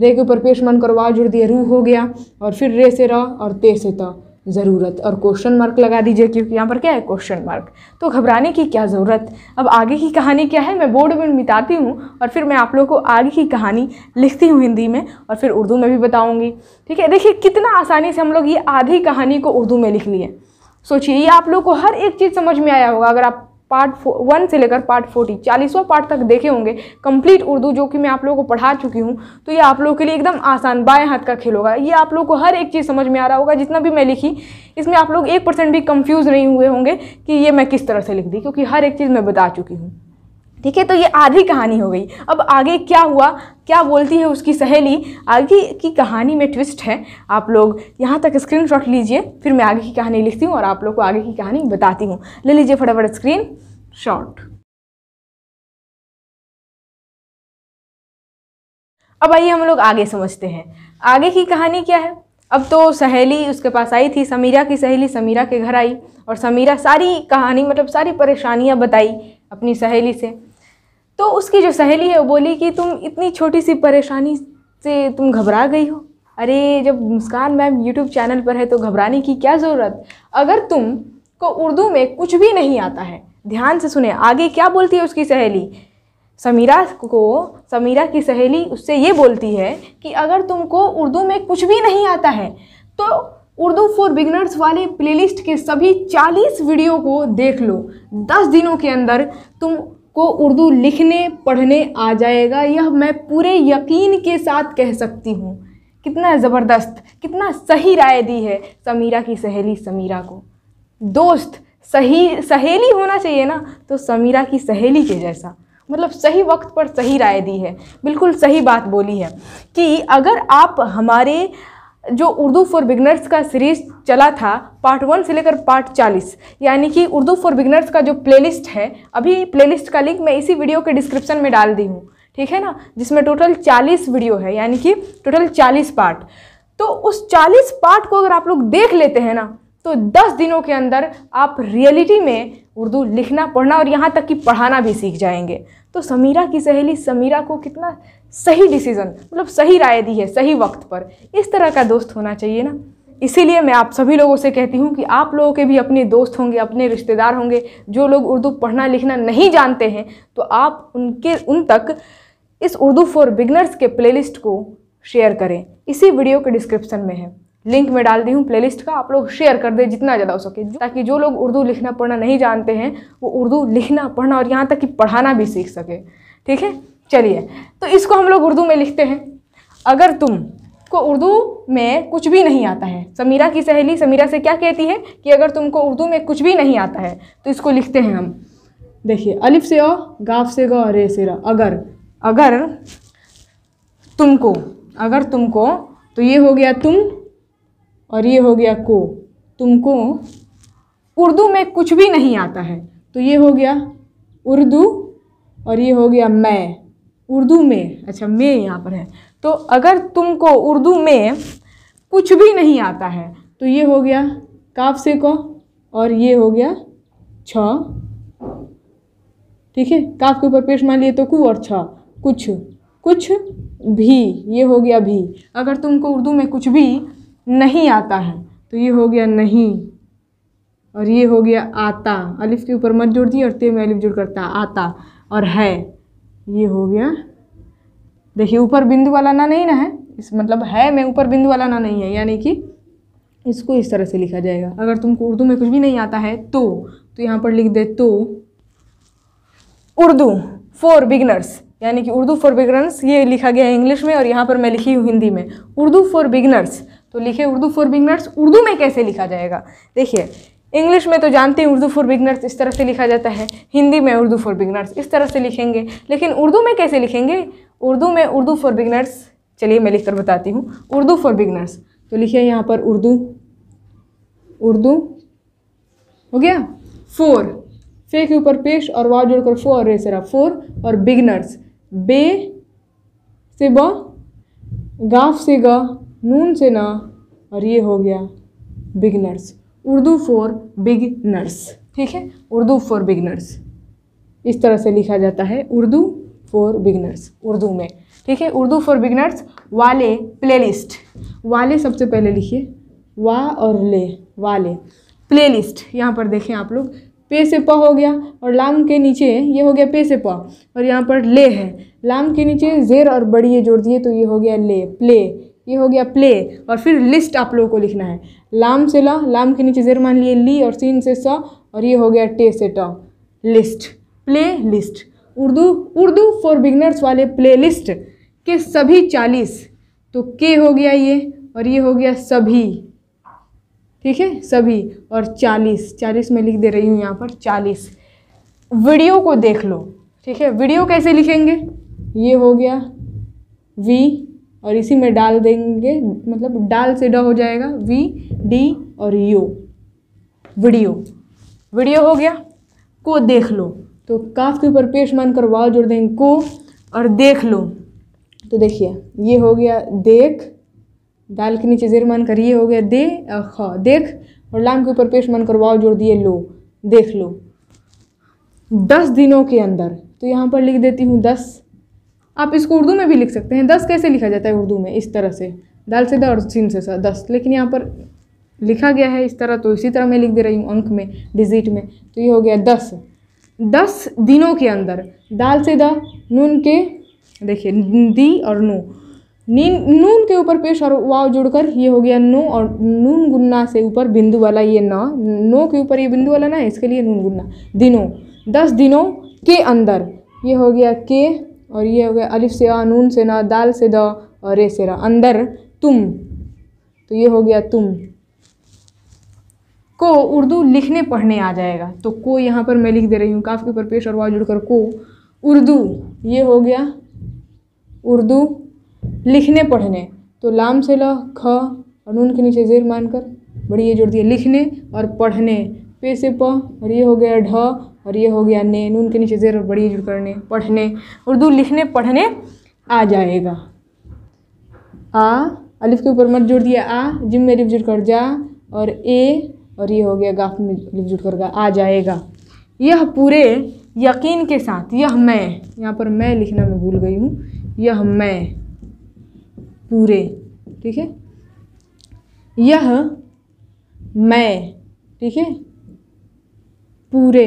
रे के ऊपर पेश मन करवा जुड़ दिए रू हो गया और फिर रे से र और ते से त ज़रूरत और क्वेश्चन मार्क लगा दीजिए क्योंकि यहाँ पर क्या है क्वेश्चन मार्क तो घबराने की क्या ज़रूरत अब आगे की कहानी क्या है मैं बोर्ड में मिटाती हूँ और फिर मैं आप लोगों को आगे की कहानी लिखती हूँ हिंदी में और फिर उर्दू में भी बताऊँगी ठीक है देखिए कितना आसानी से हम लोग ये आधी कहानी को उर्दू में लिख लिए सोचिए ये आप लोग को हर एक चीज़ समझ में आया होगा अगर आप पार्ट वन से लेकर पार्ट फोर्टी चालीसवा पार्ट तक देखे होंगे कंप्लीट उर्दू जो कि मैं आप लोगों को पढ़ा चुकी हूँ तो ये आप लोगों के लिए एकदम आसान बाएं हाथ का खेल होगा ये आप लोगों को हर एक चीज़ समझ में आ रहा होगा जितना भी मैं लिखी इसमें आप लोग एक परसेंट भी कंफ्यूज नहीं हुए होंगे कि ये मैं किस तरह से लिख दी क्योंकि हर एक चीज़ मैं बता चुकी हूँ ठीक है तो ये आधी कहानी हो गई अब आगे क्या हुआ क्या बोलती है उसकी सहेली आगे की कहानी में ट्विस्ट है आप लोग यहाँ तक शॉट लीजिए फिर मैं आगे की कहानी लिखती हूँ और आप लोग को आगे की कहानी बताती हूँ ले लीजिए फटाफट स्क्रीन शॉट अब आइए हम लोग आगे समझते हैं आगे की कहानी क्या है अब तो सहेली उसके पास आई थी समीरा की सहेली समीरा के घर आई और समीरा सारी कहानी मतलब सारी परेशानियाँ बताई अपनी सहेली से तो उसकी जो सहेली है वो बोली कि तुम इतनी छोटी सी परेशानी से तुम घबरा गई हो अरे जब मुस्कान मैम यूट्यूब चैनल पर है तो घबराने की क्या ज़रूरत अगर तुम को उर्दू में कुछ भी नहीं आता है ध्यान से सुने आगे क्या बोलती है उसकी सहेली समीरा को समीरा की सहेली उससे ये बोलती है कि अगर तुमको उर्दू में कुछ भी नहीं आता है तो उर्दू फॉर बिगनर्स वाले प्लेलिस्ट के सभी 40 वीडियो को देख लो 10 दिनों के अंदर तुम को उर्दू लिखने पढ़ने आ जाएगा यह मैं पूरे यकीन के साथ कह सकती हूँ कितना ज़बरदस्त कितना सही राय दी है समीरा की सहेली समीरा को दोस्त सही सहेली होना चाहिए ना तो समीरा की सहेली के जैसा मतलब सही वक्त पर सही राय दी है बिल्कुल सही बात बोली है कि अगर आप हमारे जो उर्दू फॉर बिगनर्स का सीरीज चला था पार्ट वन से लेकर पार्ट चालीस यानी कि उर्दू फॉर बिगनर्स का जो प्लेलिस्ट है अभी प्लेलिस्ट का लिंक मैं इसी वीडियो के डिस्क्रिप्शन में डाल दी हूँ ठीक है ना जिसमें टोटल चालीस वीडियो है यानी कि टोटल चालीस पार्ट तो उस चालीस पार्ट को अगर आप लोग देख लेते हैं ना तो दस दिनों के अंदर आप रियलिटी में उर्दू लिखना पढ़ना और यहाँ तक कि पढ़ाना भी सीख जाएंगे तो समीरा की सहेली समीरा को कितना सही डिसीज़न मतलब सही राय दी है सही वक्त पर इस तरह का दोस्त होना चाहिए ना इसीलिए मैं आप सभी लोगों से कहती हूँ कि आप लोगों के भी अपने दोस्त होंगे अपने रिश्तेदार होंगे जो लोग उर्दू पढ़ना लिखना नहीं जानते हैं तो आप उनके उन तक इस उर्दू फॉर बिगनर्स के प्लेलिस्ट को शेयर करें इसी वीडियो के डिस्क्रिप्शन में है लिंक में डाल दी हूँ प्लेलिस्ट का आप लोग शेयर कर दें जितना ज़्यादा हो सके ताकि जो लोग उर्दू लिखना पढ़ना नहीं जानते हैं वो उर्दू लिखना पढ़ना और यहाँ तक कि पढ़ाना भी सीख सके ठीक है चलिए तो इसको हम लोग उर्दू में लिखते हैं अगर तुम को उर्दू में कुछ भी नहीं आता है समीरा की सहेली समीरा से क्या कहती है कि अगर तुमको उर्दू में कुछ भी नहीं आता है तो इसको लिखते हैं हम देखिए अलिफ से अ गाफ से गौ रे से र अगर अगर तुमको अगर तुमको तो ये हो गया तुम और ये हो गया को तुमको उर्दू में कुछ भी नहीं आता है तो ये हो गया उर्दू और ये हो गया मैं उर्दू में अच्छा मैं यहाँ पर है तो अगर तुमको उर्दू में कुछ भी नहीं आता है तो ये हो गया काफ से को और ये हो गया छ ठीक है काफ के ऊपर पेश मान लिए तो कु और छ कुछ कुछ भी ये हो गया भी अगर तुमको उर्दू में कुछ भी नहीं आता है तो ये हो गया नहीं और ये हो गया आता अलिफ के ऊपर मत जुड़ दी और ते में अलिफ जुड़ करता आता और है ये हो गया देखिए ऊपर बिंदु वाला ना नहीं ना है इस मतलब है मैं ऊपर बिंदु वाला ना नहीं है यानी कि इसको इस तरह से लिखा जाएगा अगर तुमको उर्दू में कुछ भी नहीं आता है तो तो यहाँ पर लिख दे तो उर्दू फॉर बिगनर्स यानी कि उर्दू फॉर बिगनर्स ये लिखा गया है इंग्लिश में और यहाँ पर मैं लिखी हूँ हिंदी में उर्दू फॉर बिगनर्स तो लिखे उर्दू फॉर बिगनर्स उर्दू में कैसे लिखा जाएगा देखिए इंग्लिश में तो जानते हैं उर्दू फॉर बिगनर्स इस तरह से लिखा जाता है हिंदी में उर्दू फॉर बिगनर्स इस तरह से लिखेंगे लेकिन उर्दू में कैसे लिखेंगे उर्दू में उर्दू फॉर बिगनर्स चलिए मैं लिख कर बताती हूँ उर्दू फॉर बिगनर्स तो लिखिए यहाँ पर उर्दू उर्दू हो गया फोर फे के ऊपर पेश और वाव जोड़कर फो और रेसरा फोर और बिगनर्स बे से ब गाफ से ग नून से न और ये हो गया बिगनर्स उर्दू फॉर बिगनर्स ठीक है उर्दू फॉर बिगनर्स इस तरह से लिखा जाता है उर्दू फॉर बिगनर्स उर्दू में ठीक है उर्दू फॉर बिगनर्स वाले प्लेलिस्ट वाले सबसे पहले लिखिए वा और ले वाले प्लेलिस्ट यहाँ पर देखें आप लोग पे से प हो गया और लाम के नीचे ये हो गया पे से प और यहाँ पर ले है लाम के नीचे जेर और बड़ी ये जोड़ दिए तो ये हो गया ले प्ले ये हो गया प्ले और फिर लिस्ट आप लोगों को लिखना है लाम से ला लाम के नीचे जेर मान लिए ली और सीन से स और ये हो गया टे से ट list playlist Urdu Urdu for beginners वाले प्ले लिस्ट के सभी चालीस तो के हो गया ये और ये हो गया सभी ठीक है सभी और चालीस चालीस में लिख दे रही हूँ यहाँ पर चालीस वीडियो को देख लो ठीक है वीडियो कैसे लिखेंगे ये हो गया वी और इसी में डाल देंगे मतलब डाल से डा हो जाएगा वी डी और यू वीडियो वीडियो हो गया को देख लो तो काफ के ऊपर पेश मान कर वाव जोड़ देंगे को और देख लो तो देखिए ये हो गया देख दाल के नीचे जेर मान कर ये हो गया दे ख देख और लाम के ऊपर पेश मान कर वाव जोड़ दिए लो देख लो दस दिनों के अंदर तो यहाँ पर लिख देती हूँ दस आप इसको उर्दू में भी लिख सकते हैं दस कैसे लिखा जाता है उर्दू में इस तरह से दाल से दा और सीन से सा दस लेकिन यहाँ पर लिखा गया है इस तरह तो इसी तरह मैं लिख दे रही हूँ अंक में डिजिट में तो ये हो गया दस दस दिनों के अंदर दाल से दा नून के देखिए दी और नू नीन नून के ऊपर पेश और वाव जुड़कर ये हो गया नो और नून गुन्ना से ऊपर बिंदु वाला ये ना नो के ऊपर ये बिंदु वाला ना इसके लिए नून गुन्ना दिनों दस दिनों के अंदर ये हो गया के और ये हो गया अलिफ से आ नून से ना दाल से द और रे से रा अंदर तुम तो ये हो गया तुम को उर्दू लिखने पढ़ने आ जाएगा तो को यहाँ पर मैं लिख दे रही हूँ काफ के ऊपर पेश और वाव जुड़कर को उर्दू ये हो गया उर्दू लिखने पढ़ने तो लाम से लह ख और नून के नीचे जेर मानकर बड़ी ये जोड़ दिया लिखने और पढ़ने पे से प और ये हो गया ढ और ये हो गया ने नून के नीचे जेर और बड़ी जुड़ करने पढ़ने उर्दू लिखने पढ़ने आ जाएगा आ अलिफ के ऊपर मत जुड़ दिया आ जिम में अलिफ जुड़ कर जा और ए और ये हो गया गाफ में अलिफ जुड़ कर गा आ जाएगा यह पूरे यकीन के साथ यह मैं यहाँ पर मैं लिखना मैं भूल गई हूँ यह मैं पूरे ठीक है यह मैं ठीक है पूरे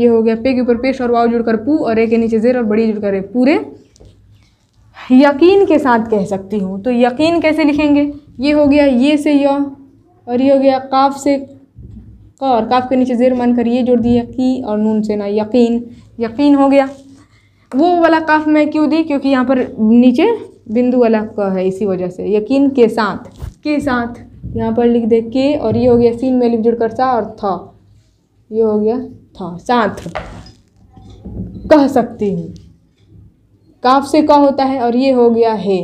ये हो गया पे के ऊपर पेश और वाव जुड़कर पू और ए के नीचे जेर और बड़ी जुड़कर ए पूरे यकीन के साथ कह सकती हूँ तो यकीन कैसे लिखेंगे ये हो गया ये से य और ये हो गया काफ से क और काफ के नीचे जेर मानकर कर ये जोड़ दिया की और नून से ना यकीन यकीन हो गया वो वाला काफ मैं क्यों दी क्योंकि यहाँ पर नीचे बिंदु वाला क है इसी वजह से यकीन के साथ के साथ यहाँ पर लिख दे के और ये हो गया सीन में लिख जुड़ कर सा और था ये हो गया था साथ कह सकती हूँ काफ से क होता है और ये हो गया हे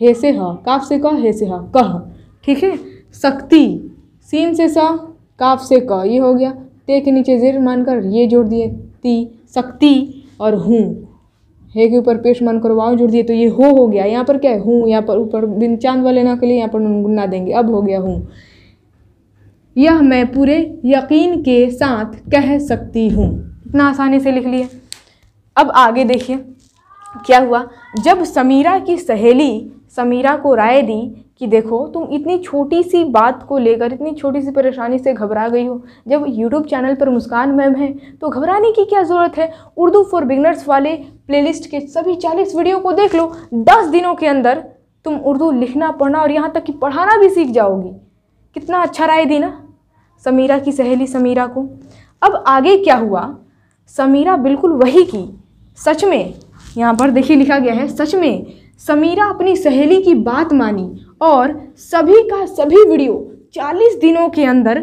हे से ह काफ से क हे से ह कह ठीक है सकती सीन से सा काफ से क ये हो गया ते के नीचे जेर मानकर ये जोड़ दिए ती सकती और हूँ हे के ऊपर पेश मन वाव जुड़ दिए तो ये हो हो गया यहाँ पर क्या है हूँ यहाँ पर ऊपर बिन चांद वाले ना के लिए यहाँ पर गुन्ना देंगे अब हो गया हूँ यह मैं पूरे यकीन के साथ कह सकती हूँ इतना आसानी से लिख लिए अब आगे देखिए क्या हुआ जब समीरा की सहेली समीरा को राय दी कि देखो तुम इतनी छोटी सी बात को लेकर इतनी छोटी सी परेशानी से घबरा गई हो जब यूट्यूब चैनल पर मुस्कान मैम है तो घबराने की क्या ज़रूरत है उर्दू फॉर बिगनर्स वाले प्लेलिस्ट के सभी चालीस वीडियो को देख लो दस दिनों के अंदर तुम उर्दू लिखना पढ़ना और यहाँ तक कि पढ़ाना भी सीख जाओगी कितना अच्छा राय दी ना समीरा की सहेली समीरा को अब आगे क्या हुआ समीरा बिल्कुल वही की सच में यहाँ पर देखिए लिखा गया है सच में समीरा अपनी सहेली की बात मानी और सभी का सभी वीडियो 40 दिनों के अंदर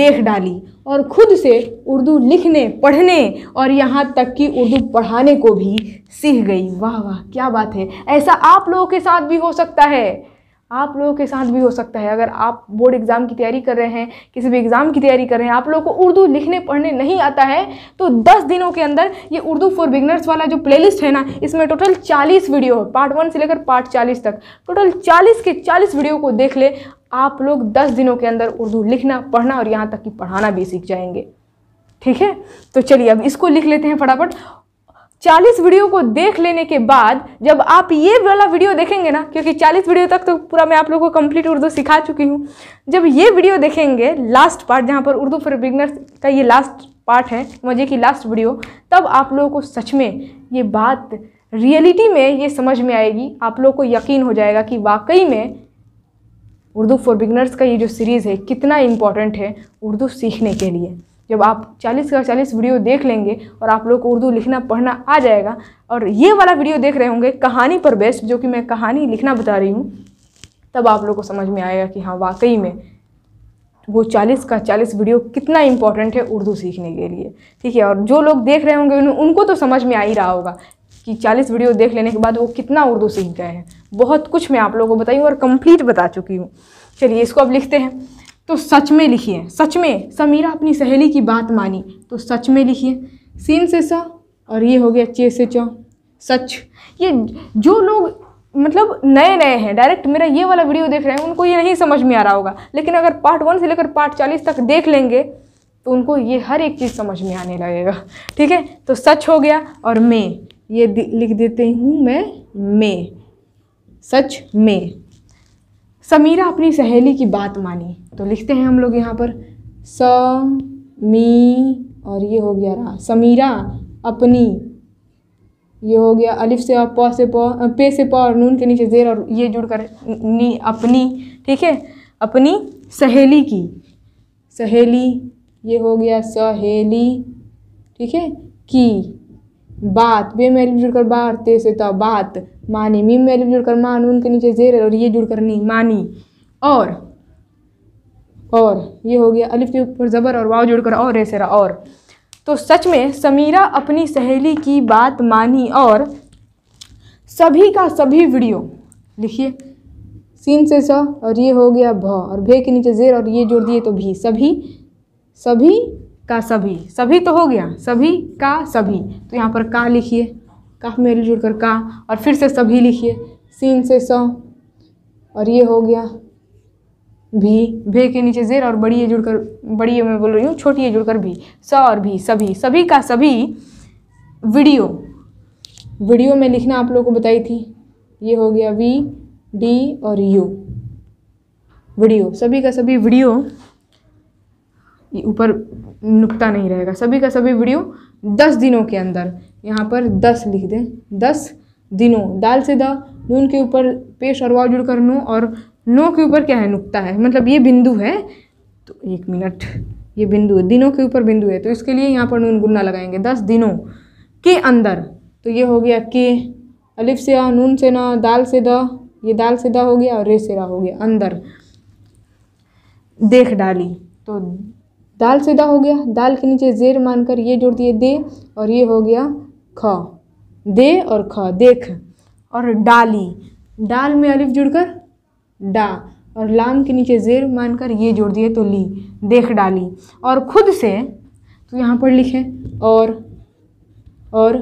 देख डाली और ख़ुद से उर्दू लिखने पढ़ने और यहाँ तक कि उर्दू पढ़ाने को भी सीख गई वाह वाह क्या बात है ऐसा आप लोगों के साथ भी हो सकता है आप लोगों के साथ भी हो सकता है अगर आप बोर्ड एग्ज़ाम की तैयारी कर रहे हैं किसी भी एग्ज़ाम की तैयारी कर रहे हैं आप लोगों को उर्दू लिखने पढ़ने नहीं आता है तो 10 दिनों के अंदर ये उर्दू फॉर बिगनर्स वाला जो प्लेलिस्ट है ना इसमें टोटल 40 वीडियो है पार्ट वन से लेकर पार्ट 40 तक टोटल 40 के 40 वीडियो को देख ले आप लोग दस दिनों के अंदर उर्दू लिखना पढ़ना और यहाँ तक कि पढ़ाना भी सीख जाएंगे ठीक है तो चलिए अब इसको लिख लेते हैं फटाफट चालीस वीडियो को देख लेने के बाद जब आप ये वाला वीडियो देखेंगे ना क्योंकि चालीस वीडियो तक तो पूरा मैं आप लोगों को कंप्लीट उर्दू सिखा चुकी हूँ जब ये वीडियो देखेंगे लास्ट पार्ट जहाँ पर उर्दू फॉर बिगनर्स का ये लास्ट पार्ट है मज़े की लास्ट वीडियो तब आप लोगों को सच में ये बात रियलिटी में ये समझ में आएगी आप लोगों को यकीन हो जाएगा कि वाकई में उर्दू फॉर बिगनर्स का ये जो सीरीज़ है कितना इम्पॉर्टेंट है उर्दू सीखने के लिए जब आप चालीस का चालीस वीडियो देख लेंगे और आप लोग को उर्दू लिखना पढ़ना आ जाएगा और ये वाला वीडियो देख रहे होंगे कहानी पर बेस्ट जो कि मैं कहानी लिखना बता रही हूँ तब आप लोग को समझ में आएगा कि हाँ वाकई में वो चालीस का चालीस वीडियो कितना इंपॉर्टेंट है उर्दू सीखने के लिए ठीक है और जो लोग देख रहे होंगे उनको तो समझ में आ ही रहा होगा कि 40 वीडियो देख लेने के बाद वो कितना उर्दू सीख गए हैं बहुत कुछ मैं आप लोगों को बताई और कंप्लीट बता चुकी हूँ चलिए इसको अब लिखते हैं तो सच में लिखिए सच में समीरा अपनी सहेली की बात मानी तो सच में लिखिए सीन से सा और ये हो गया चे से चौ सच ये जो लोग मतलब नए नए हैं डायरेक्ट मेरा ये वाला वीडियो देख रहे हैं उनको ये नहीं समझ में आ रहा होगा लेकिन अगर पार्ट वन से लेकर पार्ट चालीस तक देख लेंगे तो उनको ये हर एक चीज़ समझ में आने लगेगा ठीक है तो सच हो गया और मैं ये लिख देते हूँ मैं मैं सच में समीरा अपनी सहेली की बात मानी तो लिखते हैं हम लोग यहाँ पर स मी और ये हो गया रहा समीरा अपनी ये हो गया अलिफ से प से प पे से प और नून के नीचे जेर और ये जुड़कर नी अपनी ठीक है अपनी सहेली की सहेली ये हो गया सहेली ठीक है की बात बे में जुड़कर बार ते से तो बात मानी मीम मेरे जुड़कर मान उनके नीचे जेर और ये जुड़कर नी मानी और और ये हो गया अलिफ के ऊपर ज़बर और वाव जुड़कर और ऐसे रहा और तो सच में समीरा अपनी सहेली की बात मानी और सभी का सभी वीडियो लिखिए सीन से स और ये हो गया भ और भे के नीचे जेर और ये जोड़ दिए तो भी सभी सभी का सभी सभी तो हो गया सभी का सभी तो यहाँ पर का लिखिए का मेल जुड़ कर का और फिर से सभी लिखिए सीन से सौ और ये हो गया भी भे के नीचे जेर और बड़ी जुड़कर बड़ी मैं बोल रही हूँ छोटी जुड़कर भी सौ और भी सभी सभी का सभी वीडियो वीडियो में लिखना आप लोगों को बताई थी ये हो गया वी डी और यू वीडियो सभी का सभी वीडियो ऊपर नुकता नहीं रहेगा सभी का सभी वीडियो दस दिनों के अंदर यहाँ पर दस लिख दें दस दिनों दाल से दा नून के ऊपर पेश और वाव जुड़कर नो और नो के ऊपर क्या है नुकता है मतलब ये बिंदु है तो एक मिनट ये बिंदु है दिनों के ऊपर बिंदु है तो इसके लिए यहाँ पर नून गुन्ना लगाएंगे दस दिनों के अंदर तो ये हो गया के अलिफ से आ नून से ना दाल से दा ये दाल से दा हो गया और रे से रा हो गया अंदर देख डाली तो दाल सीधा हो गया दाल के नीचे जेर मानकर ये जोड़ दिए दे और ये हो गया ख दे और ख देख और डाली डाल में अलिफ जुड़कर डा और लाम के नीचे जेर मानकर ये जोड़ दिए तो ली देख डाली और खुद से तो यहाँ पर लिखे और और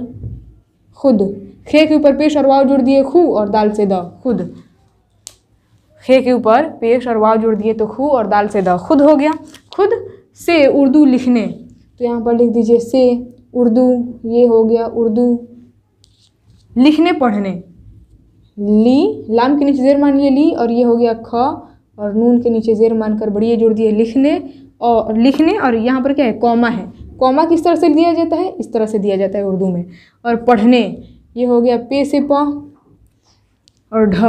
खुद खे के ऊपर पेश और वाव जोड़ दिए खू और दाल से द खुद खे के ऊपर पेश और वाव जोड़ दिए तो खू और दाल से द खुद हो गया खुद से उर्दू लिखने तो यहाँ पर लिख दीजिए से उर्दू ये हो गया उर्दू लिखने पढ़ने ली लाम के नीचे जेर मान लिए ली और ये हो गया ख और नून के नीचे जेर मान कर बड़ी जोड़ दिए लिखने और लिखने और यहाँ पर क्या है कॉमा है कॉमा किस तरह से दिया जाता है इस तरह से दिया जाता है उर्दू में और पढ़ने ये हो गया पे से प और ढ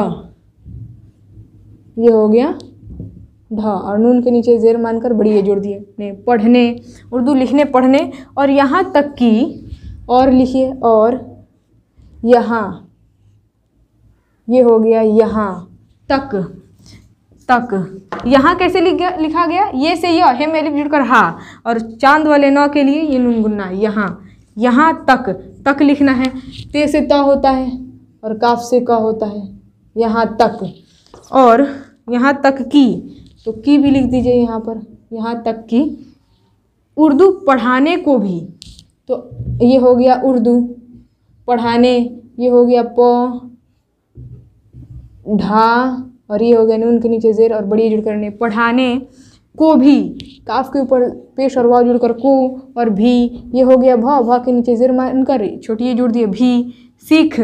ये हो गया ढ और नून के नीचे जेर मानकर बड़ी ये जोड़ दिए ने पढ़ने उर्दू लिखने पढ़ने और यहाँ तक कि और लिखिए और यहाँ ये हो गया यहाँ तक तक यहाँ कैसे लिखा लिखा गया ये से यह हेम मेरे जुड़कर हा और चांद वाले नौ के लिए ये नून गुन्ना यहाँ यहाँ तक तक लिखना है ते से त होता है और काफ से क होता है यहाँ तक और यहाँ तक की तो की भी लिख दीजिए यहाँ पर यहाँ तक कि उर्दू पढ़ाने को भी तो ये हो गया उर्दू पढ़ाने ये हो गया प ढा और ये हो गया नून के नीचे जेर और बड़ी जुड़ करने पढ़ाने को भी काफ के ऊपर पेश और वाव जुड़कर को और भी ये हो गया भा भा के नीचे जेर मानकर छोटी ये जुड़ दिए भी सीख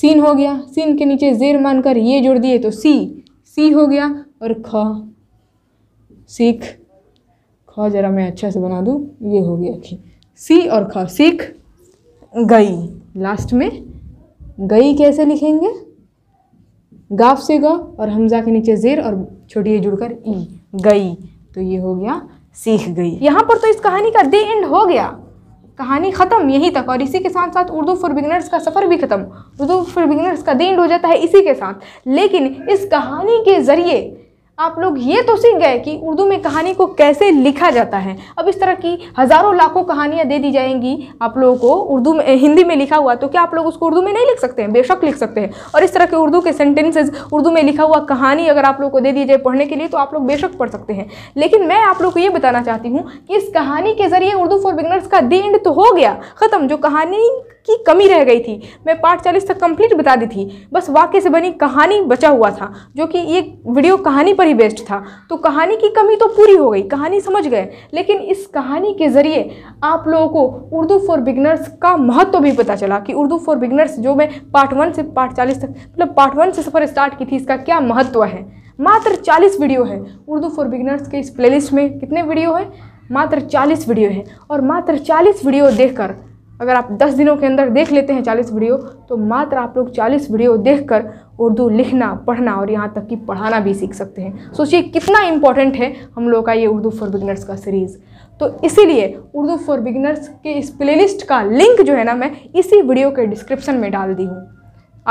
सीन हो गया सीन के नीचे जेर मानकर ये जोड़ दिए तो सी सी हो गया और ख सीख ख जरा मैं अच्छा से बना दूँ ये हो गया खी सी और ख सीख गई लास्ट में गई कैसे लिखेंगे गाफ से ग और हमजा के नीचे जेर और छोटी ये जुड़कर ई गई तो ये हो गया सीख गई यहाँ पर तो इस कहानी का दी एंड हो गया कहानी ख़त्म यहीं तक और इसी के साथ साथ उर्दू फॉर बिगनर्स का सफ़र भी ख़त्म उर्दू फॉर बिगनर्स का दिन हो जाता है इसी के साथ लेकिन इस कहानी के ज़रिए आप लोग ये तो सीख गए कि उर्दू में कहानी को कैसे लिखा जाता है अब इस तरह की हज़ारों लाखों कहानियाँ दे दी जाएंगी आप लोगों को उर्दू में हिंदी में लिखा हुआ तो क्या आप लोग उसको उर्दू में नहीं लिख सकते हैं बेशक लिख सकते हैं और इस तरह के उर्दू के सेंटेंसेज उर्दू में लिखा हुआ कहानी अगर आप लोग को दे दी जाए पढ़ने के लिए तो आप लोग बेशक पढ़ सकते हैं लेकिन मैं आप लोग को ये बताना चाहती हूँ कि इस कहानी के ज़रिए उर्दू फॉर बिगनर्स का दी एंड तो हो गया ख़त्म जो कहानी की कमी रह गई थी मैं पार्ट चालीस तक कंप्लीट बता दी थी बस वाक्य से बनी कहानी बचा हुआ था जो कि ये वीडियो कहानी पर ही बेस्ड था तो कहानी की कमी तो पूरी हो गई कहानी समझ गए लेकिन इस कहानी के ज़रिए आप लोगों को उर्दू फॉर बिगनर्स का महत्व तो भी पता चला कि उर्दू फॉर बिगनर्स जो मैं पार्ट वन से पार्ट चालीस तक मतलब पार्ट वन से सफ़र स्टार्ट की थी इसका क्या महत्व है मात्र चालीस वीडियो है उर्दू फॉर बिगनर्स के इस प्लेलिस्ट में कितने वीडियो हैं मात्र चालीस वीडियो हैं और मात्र चालीस वीडियो देखकर अगर आप 10 दिनों के अंदर देख लेते हैं 40 वीडियो तो मात्र आप लोग 40 वीडियो देखकर उर्दू लिखना पढ़ना और यहाँ तक कि पढ़ाना भी सीख सकते हैं सोचिए कितना इम्पॉर्टेंट है हम लोगों का ये उर्दू फॉर बिगनर्स का सीरीज़ तो इसीलिए उर्दू फॉर बिगनर्स के इस प्लेलिस्ट का लिंक जो है ना मैं इसी वीडियो के डिस्क्रिप्शन में डाल दी हूँ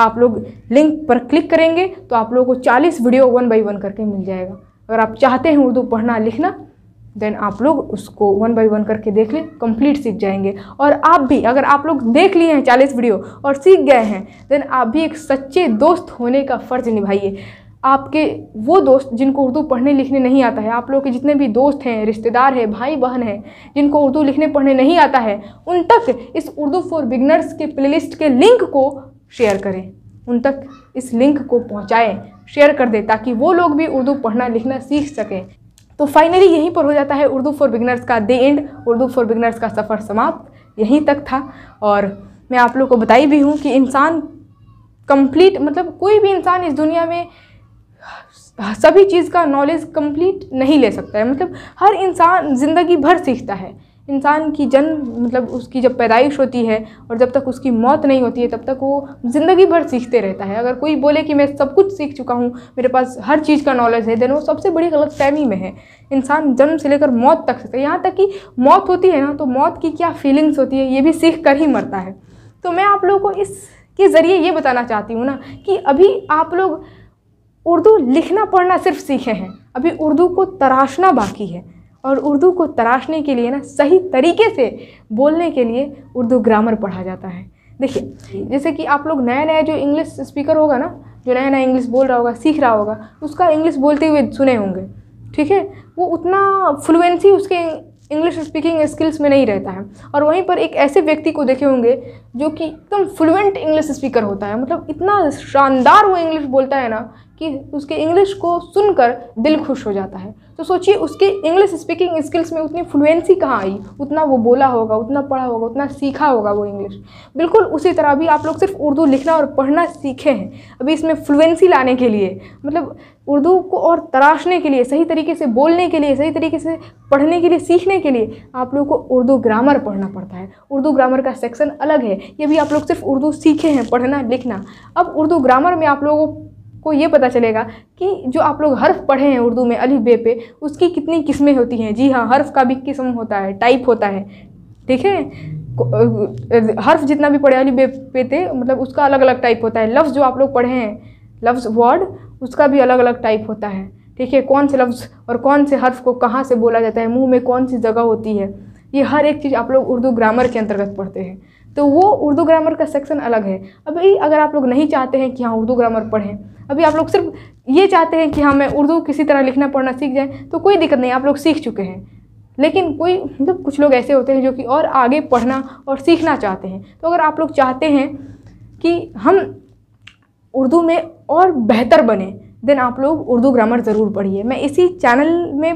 आप लोग लिंक पर क्लिक करेंगे तो आप लोगों को चालीस वीडियो वन बाई वन करके मिल जाएगा अगर आप चाहते हैं उर्दू पढ़ना लिखना देन आप लोग उसको वन बाई वन करके देख लें कंप्लीट सीख जाएंगे और आप भी अगर आप लोग देख लिए हैं चालीस वीडियो और सीख गए हैं देन आप भी एक सच्चे दोस्त होने का फ़र्ज़ निभाइए आपके वो दोस्त जिनको उर्दू पढ़ने लिखने नहीं आता है आप लोग के जितने भी दोस्त हैं रिश्तेदार हैं भाई बहन हैं जिनको उर्दू लिखने पढ़ने नहीं आता है उन तक इस उर्दू फॉर बिगनर्स के प्ले के लिंक को शेयर करें उन तक इस लिंक को पहुँचाएँ शेयर कर दें ताकि वो लोग भी उर्दू पढ़ना लिखना सीख सकें तो फाइनली यहीं पर हो जाता है उर्दू फॉर बिगनर्स का the end Urdu for beginners का सफ़र समाप्त यहीं तक था और मैं आप लोग को बताई भी हूँ कि इंसान कंप्लीट मतलब कोई भी इंसान इस दुनिया में सभी चीज़ का नॉलेज कंप्लीट नहीं ले सकता है मतलब हर इंसान ज़िंदगी भर सीखता है इंसान की जन्म मतलब उसकी जब पैदाइश होती है और जब तक उसकी मौत नहीं होती है तब तक वो ज़िंदगी भर सीखते रहता है अगर कोई बोले कि मैं सब कुछ सीख चुका हूँ मेरे पास हर चीज़ का नॉलेज है देन वो सबसे बड़ी गलत फहमी में है इंसान जन्म से लेकर मौत तक सीखता है यहाँ तक कि मौत होती है ना तो मौत की क्या फीलिंग्स होती है ये भी सीख कर ही मरता है तो मैं आप लोगों को इस के ज़रिए ये बताना चाहती हूँ ना कि अभी आप लोग उर्दू लिखना पढ़ना सिर्फ सीखे हैं अभी उर्दू को तराशना बाकी है और उर्दू को तराशने के लिए ना सही तरीके से बोलने के लिए उर्दू ग्रामर पढ़ा जाता है देखिए जैसे कि आप लोग नया नया जो इंग्लिश स्पीकर होगा ना जो नया नया इंग्लिश बोल रहा होगा सीख रहा होगा उसका इंग्लिश बोलते हुए सुने होंगे ठीक है वो उतना फ्लुएंसी उसके इंग्लिश स्पीकिंग स्किल्स में नहीं रहता है और वहीं पर एक ऐसे व्यक्ति को देखे होंगे जो कि एकदम फ्लुएंट इंग्लिश स्पीकर होता है मतलब इतना शानदार वो इंग्लिश बोलता है ना कि उसके इंग्लिश को सुनकर दिल खुश हो जाता है तो सोचिए उसके इंग्लिश स्पीकिंग स्किल्स में उतनी फ्लुएंसी कहाँ आई उतना वो बोला होगा उतना पढ़ा होगा उतना सीखा होगा वो इंग्लिश बिल्कुल उसी तरह भी आप लोग सिर्फ उर्दू लिखना और पढ़ना सीखे हैं अभी इसमें फ्लुएंसी लाने के लिए मतलब उर्दू को और तराशने के लिए सही तरीके से बोलने के लिए सही तरीके से पढ़ने के लिए सीखने के लिए आप लोग को उर्दू ग्रामर पढ़ना पड़ता है उर्दू ग्रामर का सेक्शन अलग है ये भी आप लोग सिर्फ उर्दू सीखे हैं पढ़ना लिखना अब उर्दू ग्रामर में आप लोगों को आपको ये पता चलेगा कि जो आप लोग हर्फ पढ़े हैं उर्दू में अली बे पे उसकी कितनी किस्में होती हैं जी हाँ हर्फ का भी किस्म होता है टाइप होता है ठीक है हर्फ जितना भी पढ़े अली बे पे थे मतलब उसका अलग अलग टाइप होता है लफ्ज़ जो आप लोग पढ़े हैं लफ्ज़ वर्ड उसका भी अलग अलग टाइप होता है ठीक है कौन से लफ्ज़ और कौन से हर्फ को कहाँ से बोला जाता है मुँह में कौन सी जगह होती है ये हर एक चीज़ आप लोग उर्दू ग्रामर के अंतर्गत पढ़ते हैं तो वो उर्दू ग्रामर का सेक्शन अलग है अभी अगर आप लोग नहीं चाहते हैं कि हाँ उर्दू ग्रामर पढ़ें अभी आप लोग सिर्फ ये चाहते हैं कि हाँ मैं उर्दू किसी तरह लिखना पढ़ना सीख जाए तो कोई दिक्कत नहीं आप लोग सीख चुके हैं लेकिन कोई मतलब कुछ लोग ऐसे होते हैं जो कि और आगे पढ़ना और सीखना चाहते हैं तो अगर आप लोग चाहते हैं कि हम उर्दू में और बेहतर बने देन आप लोग उर्दू ग्रामर ज़रूर पढ़िए मैं इसी चैनल में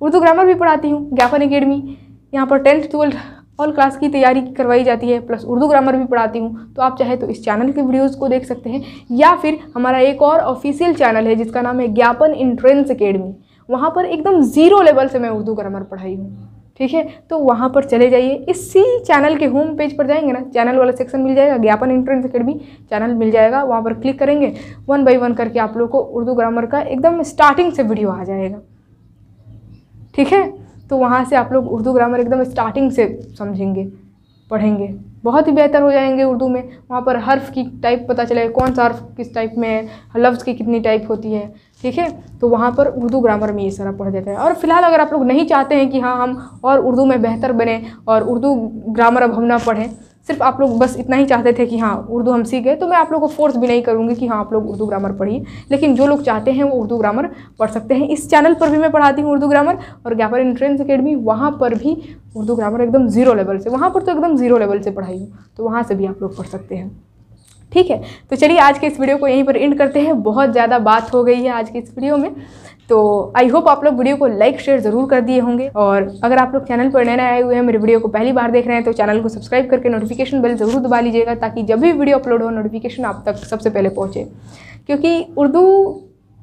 उर्दू ग्रामर भी पढ़ाती हूँ ज्ञापन अकेडमी यहाँ पर टेंथ ट्वेल्थ ऑल क्लास की तैयारी करवाई जाती है प्लस उर्दू ग्रामर भी पढ़ाती हूँ तो आप चाहे तो इस चैनल के वीडियोज़ को देख सकते हैं या फिर हमारा एक और ऑफिशियल चैनल है जिसका नाम है ज्ञापन इंट्रेंस अकेडमी वहाँ पर एकदम ज़ीरो लेवल से मैं उर्दू ग्रामर पढ़ाई हूँ ठीक है तो वहाँ पर चले जाइए इसी चैनल के होम पेज पर जाएंगे ना चैनल वाला सेक्शन मिल जाएगा ज्ञापन इंट्रेंस अकेडमी चैनल मिल जाएगा वहाँ पर क्लिक करेंगे वन बाई वन करके आप लोग को उर्दू ग्रामर का एकदम स्टार्टिंग से वीडियो आ जाएगा ठीक है तो वहाँ से आप लोग उर्दू ग्रामर एकदम स्टार्टिंग से समझेंगे पढ़ेंगे बहुत ही बेहतर हो जाएंगे उर्दू में वहाँ पर हर्फ की टाइप पता चलेगा कौन सा हर्फ किस टाइप में है लफ्ज़ की कितनी टाइप होती है ठीक है तो वहाँ पर उर्दू ग्रामर में ये सारा पढ़ जाता है और फिलहाल अगर आप लोग नहीं चाहते हैं कि हाँ हम और उर्दू में बेहतर बने और उर्दू ग्रामर अब हम ना पढ़ें सिर्फ आप लोग बस इतना ही चाहते थे कि हाँ उर्दू हम सीख गए तो मैं आप लोग को फोर्स भी नहीं करूँगी कि हाँ आप लोग उर्दू ग्रामर पढ़िए लेकिन जो लोग चाहते हैं वो उर्दू ग्रामर पढ़ सकते हैं इस चैनल पर भी मैं पढ़ाती हूँ उर्दू ग्रामर और ग्यापर इंट्रेंस अकेडमी वहाँ पर भी उर्दू ग्रामर एकदम ज़ीरो लेवल से वहाँ पर तो एकदम ज़ीरो लेवल से पढ़ाई हूँ तो वहाँ से भी आप लोग पढ़ सकते हैं ठीक है तो चलिए आज के इस वीडियो को यहीं पर एंड करते हैं बहुत ज़्यादा बात हो गई है आज की इस वीडियो में तो आई होप आप लोग वीडियो को लाइक शेयर ज़रूर कर दिए होंगे और अगर आप लोग चैनल पर नए नए आए हुए हैं मेरे वीडियो को पहली बार देख रहे हैं तो चैनल को सब्सक्राइब करके नोटिफिकेशन बेल ज़रूर दबा लीजिएगा ताकि जब भी वीडियो अपलोड हो नोटिफिकेशन आप तक सबसे पहले पहुँचे क्योंकि उर्दू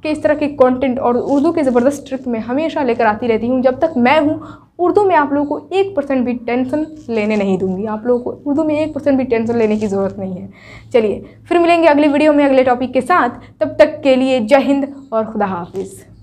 के इस तरह के कंटेंट और उर्दू के ज़बरदस्त ट्रिक में हमेशा लेकर आती रहती हूँ जब तक मैं हूँ उर्दू में आप लोगों को एक परसेंट भी टेंशन लेने नहीं दूंगी आप लोगों को उर्दू में एक परसेंट भी टेंशन लेने की ज़रूरत नहीं है चलिए फिर मिलेंगे अगले वीडियो में अगले टॉपिक के साथ तब तक के लिए जय हिंद और खुदा हाफिज़